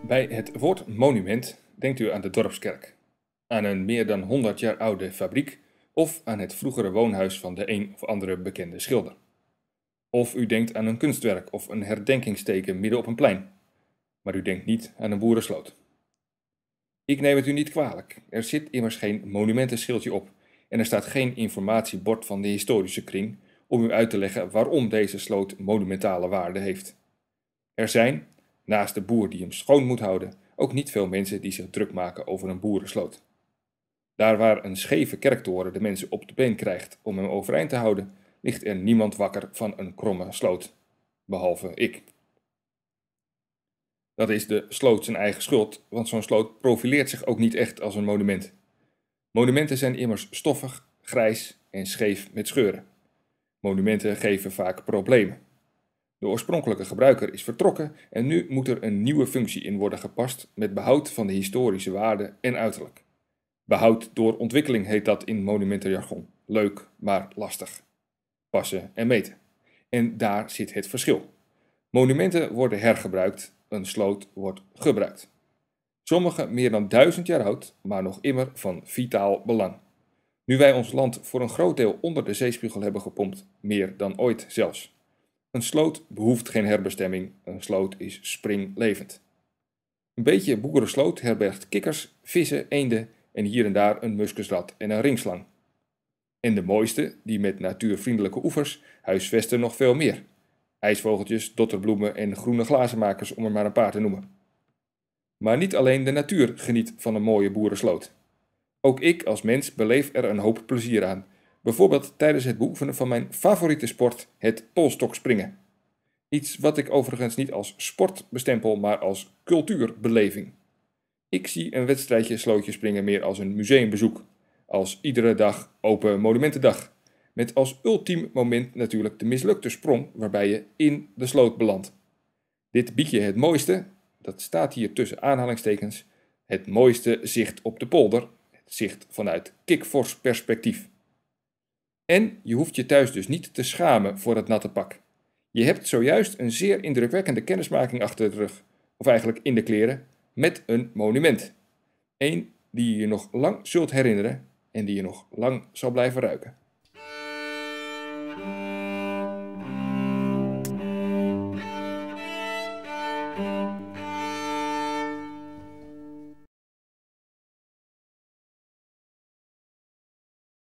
Bij het woord monument denkt u aan de dorpskerk, aan een meer dan 100 jaar oude fabriek of aan het vroegere woonhuis van de een of andere bekende schilder. Of u denkt aan een kunstwerk of een herdenkingsteken midden op een plein, maar u denkt niet aan een boerensloot. Ik neem het u niet kwalijk, er zit immers geen monumentenschildje op en er staat geen informatiebord van de historische kring om u uit te leggen waarom deze sloot monumentale waarde heeft. Er zijn, naast de boer die hem schoon moet houden, ook niet veel mensen die zich druk maken over een boerensloot. Daar waar een scheve kerktoren de mensen op de been krijgt om hem overeind te houden, ligt er niemand wakker van een kromme sloot, behalve ik. Dat is de sloot zijn eigen schuld, want zo'n sloot profileert zich ook niet echt als een monument. Monumenten zijn immers stoffig, grijs en scheef met scheuren. Monumenten geven vaak problemen. De oorspronkelijke gebruiker is vertrokken en nu moet er een nieuwe functie in worden gepast met behoud van de historische waarde en uiterlijk. Behoud door ontwikkeling heet dat in monumentenjargon. Leuk, maar lastig. Passen en meten. En daar zit het verschil. Monumenten worden hergebruikt, een sloot wordt gebruikt sommige meer dan duizend jaar oud, maar nog immer van vitaal belang. Nu wij ons land voor een groot deel onder de zeespiegel hebben gepompt, meer dan ooit zelfs. Een sloot behoeft geen herbestemming, een sloot is springlevend. Een beetje sloot herbergt kikkers, vissen, eenden en hier en daar een muskusrat en een ringslang. En de mooiste, die met natuurvriendelijke oevers, huisvesten nog veel meer. IJsvogeltjes, dotterbloemen en groene glazenmakers om er maar een paar te noemen. Maar niet alleen de natuur geniet van een mooie boerensloot. Ook ik als mens beleef er een hoop plezier aan. Bijvoorbeeld tijdens het beoefenen van mijn favoriete sport, het polstokspringen. Iets wat ik overigens niet als sport bestempel, maar als cultuurbeleving. Ik zie een wedstrijdje springen meer als een museumbezoek. Als iedere dag open monumentendag. Met als ultiem moment natuurlijk de mislukte sprong waarbij je in de sloot belandt. Dit biedt je het mooiste dat staat hier tussen aanhalingstekens, het mooiste zicht op de polder, het zicht vanuit kickforce perspectief. En je hoeft je thuis dus niet te schamen voor het natte pak. Je hebt zojuist een zeer indrukwekkende kennismaking achter de rug, of eigenlijk in de kleren, met een monument. Eén die je nog lang zult herinneren en die je nog lang zal blijven ruiken.